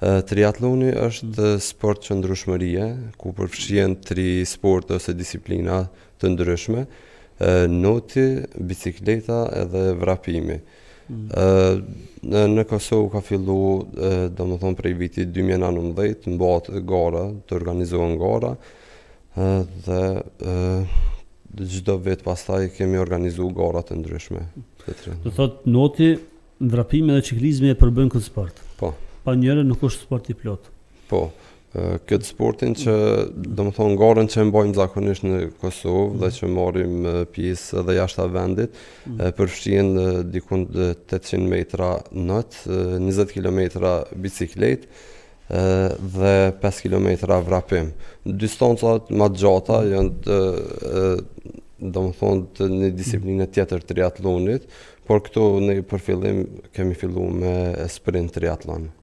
Triatloni është dhe sport që ndryshmërie, ku përfëshien tri sport ose disiplina të ndryshme, noti, bicikleta edhe vrapimi. Mm. Në Kosovë ka fillu, do më thonë, prej viti 2019, më batë gara, të organizohen gara, dhe gjithdo vetë pastaj kemi organizu gara të ndryshme. Të thotë, noti, vrapimi dhe qiklizmi e përbën këtë sportë? pa njëre nuk është sport i plot. Po, këtë sportin që, do më thonë, garen që mbajmë zakonisht në Kosovë mm. dhe që marim pjesë dhe a vendit, mm. përfshien dikun 800 metra nëtë, 20 km biciklet, dhe 5 km vrapim. Distancat ma gjata janë të, do më thonë, të një disiplinë tjetër triatlonit, por këtu ne për fillim kemi fillu me sprint triatlon.